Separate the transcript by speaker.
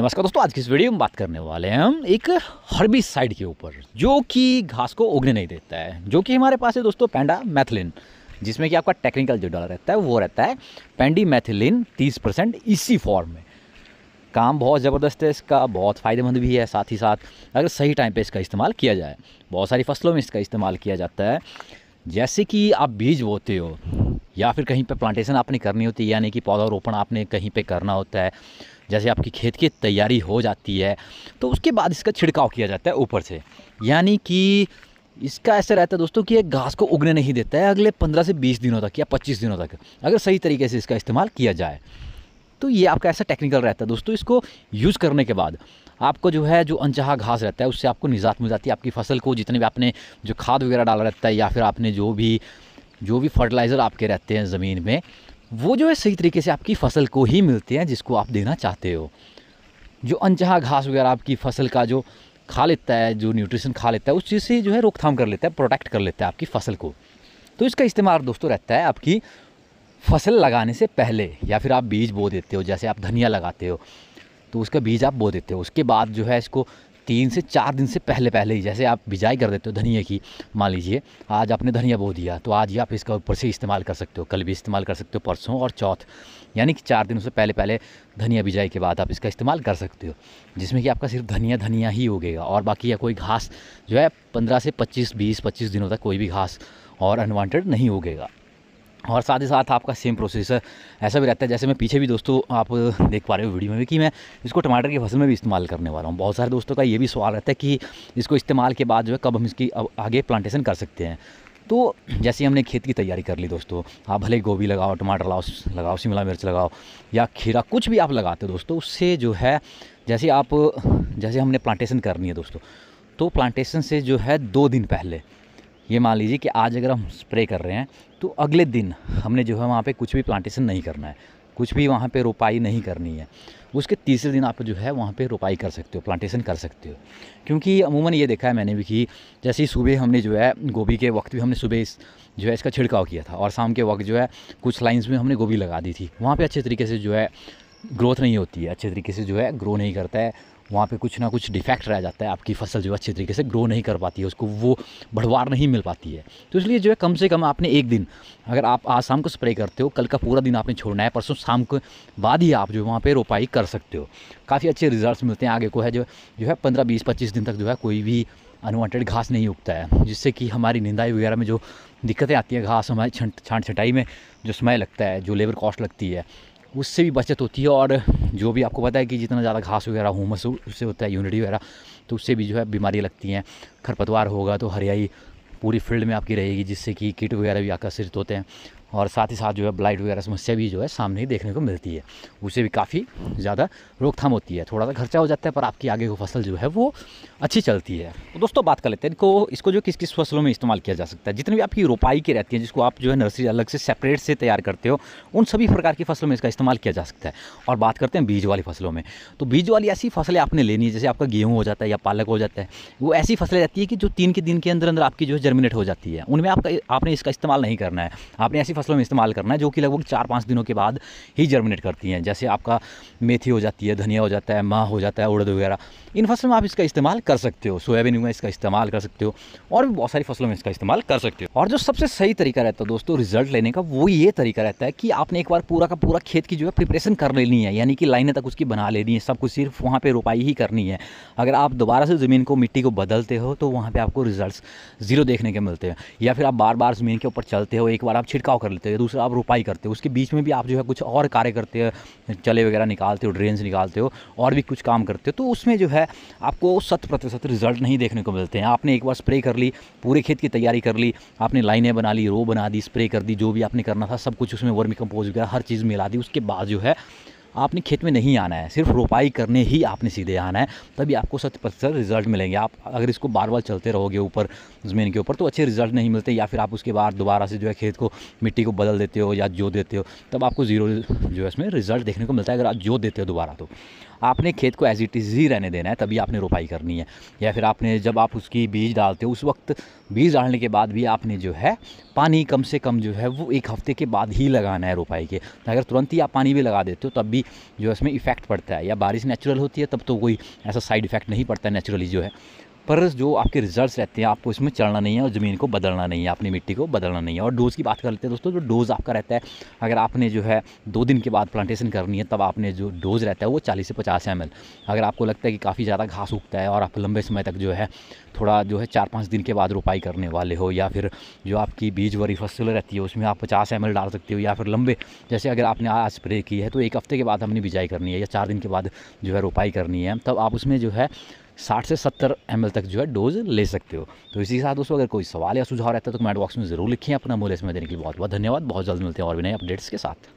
Speaker 1: नमस्कार दोस्तों आज की इस वीडियो में बात करने वाले हैं हम एक हर्बी साइड के ऊपर जो कि घास को उगने नहीं देता है जो कि हमारे पास है दोस्तों पेंडा मैथिलिन जिसमें कि आपका टेक्निकल जो डाला रहता है वो रहता है पेंडी मैथिलिन तीस परसेंट इसी फॉर्म में काम बहुत ज़बरदस्त है इसका बहुत फ़ायदेमंद भी है साथ ही साथ अगर सही टाइम पर इसका इस्तेमाल किया जाए बहुत सारी फसलों में इसका इस्तेमाल किया जाता है जैसे कि आप बीज बोते हो या फिर कहीं पर प्लांटेशन आपने करनी होती है यानी कि पौधा रोपण आपने कहीं पर करना होता है जैसे आपकी खेत की तैयारी हो जाती है तो उसके बाद इसका छिड़काव किया जाता है ऊपर से यानी कि इसका ऐसा रहता है दोस्तों कि ये घास को उगने नहीं देता है अगले पंद्रह से बीस दिनों तक या पच्चीस दिनों तक अगर सही तरीके से इसका इस्तेमाल किया जाए तो ये आपका ऐसा टेक्निकल रहता है दोस्तों इसको यूज़ करने के बाद आपको जो है जो अनचाहा घास रहता है उससे आपको निजात मिल जाती है आपकी फसल को जितने भी आपने जो खाद वगैरह डाला रहता है या फिर आपने जो भी जो भी फर्टिलाइज़र आपके रहते हैं ज़मीन में वो जो है सही तरीके से आपकी फ़सल को ही मिलते हैं जिसको आप देना चाहते हो जो अनचहा घास वगैरह आपकी फ़सल का जो खा लेता है जो न्यूट्रिशन खा लेता है उस चीज़ से जो है रोकथाम कर लेता है प्रोटेक्ट कर लेता है आपकी फ़सल को तो इसका इस्तेमाल दोस्तों रहता है आपकी फसल लगाने से पहले या फिर आप बीज बो देते हो जैसे आप धनिया लगाते हो तो उसका बीज आप बो देते हो उसके बाद जो है इसको तीन से चार दिन से पहले पहले ही जैसे आप बिजाई कर देते हो धनिया की मान लीजिए आज आपने धनिया बो दिया तो आज ही आप इसका ऊपर से इस्तेमाल कर सकते हो कल भी इस्तेमाल कर सकते हो परसों और चौथ यानी कि चार दिनों से पहले पहले धनिया बिजाई के बाद आप इसका इस्तेमाल कर सकते हो जिसमें कि आपका सिर्फ धनिया धनिया ही उगेगा और बाकी या कोई घास जो है पंद्रह से पच्चीस बीस पच्चीस दिनों तक कोई भी घास और अनवांटेड नहीं उगेगा और साथ ही साथ आपका सेम प्रोसेस ऐसा भी रहता है जैसे मैं पीछे भी दोस्तों आप देख पा रहे हो वीडियो में भी कि मैं इसको टमाटर की फसल में भी इस्तेमाल करने वाला हूँ बहुत सारे दोस्तों का ये भी सवाल रहता है कि इसको इस्तेमाल के बाद जो है कब हम इसकी आगे प्लांटेशन कर सकते हैं तो जैसे हमने खेत की तैयारी कर ली दोस्तों आप भले गोभी लगाओ टमाटर लगाओ लगाओ शिमला मिर्च लगाओ या खीरा कुछ भी आप लगाते हो दोस्तों उससे जो है जैसे आप जैसे हमने प्लांटेशन करनी है दोस्तों तो प्लांटेशन से जो है दो दिन पहले ये मान लीजिए कि आज अगर हम स्प्रे कर रहे हैं तो अगले दिन हमने जो है वहाँ पे कुछ भी प्लांटेशन नहीं करना है कुछ भी वहाँ पे रोपाई नहीं करनी है उसके तीसरे दिन आप जो है वहाँ पे रोपाई कर सकते हो प्लांटेशन कर सकते हो क्योंकि अमूमन ये देखा है मैंने भी कि जैसे ही सुबह हमने जो है गोभी के वक्त भी हमने सुबह इस जो है इसका छिड़काव किया था और शाम के वक्त जो है कुछ लाइन्स में हमने गोभी लगा दी थी वहाँ पर अच्छे तरीके से जो है ग्रोथ नहीं होती है अच्छे तरीके से जो है ग्रो नहीं करता है वहाँ पे कुछ ना कुछ डिफेक्ट रह जाता है आपकी फसल जो है अच्छे तरीके से ग्रो नहीं कर पाती है उसको वो बढ़वार नहीं मिल पाती है तो इसलिए जो है कम से कम आपने एक दिन अगर आप आज शाम को स्प्रे करते हो कल का पूरा दिन आपने छोड़ना है परसों शाम को बाद ही आप जो वहाँ पर रोपाई कर सकते हो काफ़ी अच्छे रिजल्ट मिलते हैं आगे को है जो जो है पंद्रह बीस पच्चीस दिन तक जो है कोई भी अनवांटेड घास नहीं उगता है जिससे कि हमारी निंदाई वगैरह में जो दिक्कतें आती हैं घास हमारी छंट छाँट छंटाई में जो समय लगता है जो लेबर कॉस्ट लगती है उससे भी बचत होती है और जो भी आपको पता है कि जितना ज़्यादा घास वगैरह हुमस उससे होता है यूनिटी वगैरह तो उससे भी जो है बीमारियाँ लगती हैं खरपतवार होगा तो हरियाई पूरी फील्ड में आपकी रहेगी जिससे कि कीट वगैरह भी आकर्षित होते हैं और साथ ही साथ जो है ब्लाइट वगैरह समस्या भी जो है सामने ही देखने को मिलती है उसे भी काफ़ी ज़्यादा रोकथाम होती है थोड़ा सा खर्चा हो जाता है पर आपकी आगे की फसल जो है वो अच्छी चलती है तो दोस्तों बात कर लेते हैं इनको इसको जो किस किस फसलों में इस्तेमाल किया जा सकता है जितनी भी आपकी रोपाई की रहती है जिसको आप जो है नर्सरी अलग से सेपरेट से तैयार करते हो उन सभी प्रकार की फसलों में इसका इस्तेमाल किया जा सकता है और बात करते हैं बीज वाली फसलों में तो बीज वाली ऐसी फसलें आपने लेनी है जैसे आपका गेहूँ हो जाता है या पालक हो जाता है वो ऐसी फसलें रहती है कि जो तीन के दिन के अंदर अंदर आपकी जो है जर्मिनेट हो जाती है उनमें आपका आपने इसका इस्तेमाल नहीं करना है आपने ऐसी फसलों में इस्तेमाल करना है जो कि लगभग चार पाँच दिनों के बाद ही जर्मिनेट करती हैं जैसे आपका मेथी हो जाती है धनिया हो जाता है माह हो जाता है उड़द वगैरह इन फसलों में आप इसका इस्तेमाल कर सकते हो सोयाबीन में इसका इस्तेमाल कर सकते हो और भी बहुत सारी फसलों में इसका इस्तेमाल कर सकते हो और जो सबसे सही तरीका रहता है दोस्तों रिजल्ट लेने का वो ये तरीका रहता है कि आपने एक बार पूरा का पूरा खेत की जो है प्रिपरेशन कर लेनी है यानी कि लाइने तक उसकी बना लेनी है सब कुछ सिर्फ वहाँ पर रोपाई ही करनी है अगर आप दोबारा से ज़मीन को मिट्टी को बदलते हो तो वहाँ पर आपको रिजल्ट ज़ीरो देखने के मिलते हैं या फिर आप बार बार ज़मीन के ऊपर चलते हो एक बार आप छिड़काव कर लेते हैं दूसरा आप रुपाई करते हो उसके बीच में भी आप जो है कुछ और कार्य करते हो चले वगैरह निकालते हो ड्रेन्स निकालते हो और भी कुछ काम करते हो तो उसमें जो है आपको शत प्रतिशत रिजल्ट नहीं देखने को मिलते हैं आपने एक बार स्प्रे कर ली पूरे खेत की तैयारी कर ली आपने लाइनें बना ली रो बना दी स्प्रे कर दी जो भी आपने करना था सब कुछ उसमें वर्मी कंपोज वगैरह हर चीज़ मिला दी उसके बाद जो है आपने खेत में नहीं आना है सिर्फ रोपाई करने ही आपने सीधे आना है तभी आपको सत प्रतिशत रिजल्ट मिलेंगे आप अगर इसको बार बार चलते रहोगे ऊपर ज़मीन के ऊपर तो अच्छे रिजल्ट नहीं मिलते या फिर आप उसके बाद दोबारा से जो है खेत को मिट्टी को बदल देते हो या जो देते हो तब आपको ज़ीरो जो है इसमें रिजल्ट देखने को मिलता है अगर आप जो देते हो दोबारा तो आपने खेत को एज इट इज़ ही रहने देना है तभी आपने रोपाई करनी है या फिर आपने जब आप उसकी बीज डालते हो उस वक्त बीज डालने के बाद भी आपने जो है पानी कम से कम जो है वो एक हफ्ते के बाद ही लगाना है रोपाई के अगर तुरंत ही आप पानी भी लगा देते हो तब भी जो है इसमें इफ़ेक्ट पड़ता है या बारिश नेचुरल होती है तब तो कोई ऐसा साइड इफ़ेक्ट नहीं पड़ता नेचुरली जो है पर जो आपके रिजल्ट्स रहते हैं आपको इसमें चलना नहीं है और ज़मीन को बदलना नहीं है अपनी मिट्टी को बदलना नहीं है और डोज़ की बात कर लेते हैं दोस्तों जो डोज़ आपका रहता है अगर आपने जो है दो दिन के बाद प्लांटेशन करनी है तब आपने जो डोज़ रहता है वो चालीस से पचास एम अगर आपको लगता है कि काफ़ी ज़्यादा घास उगता है और आप लंबे समय तक जो है थोड़ा जो है चार पाँच दिन के बाद रोपाई करने वाले हो या फिर जो आपकी बीज वरी फसल रहती है उसमें आप पचास एम डाल सकते हो या फिर लंबे जैसे अगर आपने आज स्प्रे की है तो एक हफ्ते के बाद हमने बिजाई करनी है या चार दिन के बाद जो है रोपाई करनी है तब आप उसमें जो है साठ से सत्तर एम तक जो है डोज ले सकते हो तो इसी के साथ दोस्तों अगर कोई सवाल या सुझाव रहता है तो कमेंट बॉक्स में ज़रूर लिखिए अपना मूल्य समय देने के लिए बहुत बहुत धन्यवाद बहुत जल्द मिलते हैं और भी नए अपडेट्स के साथ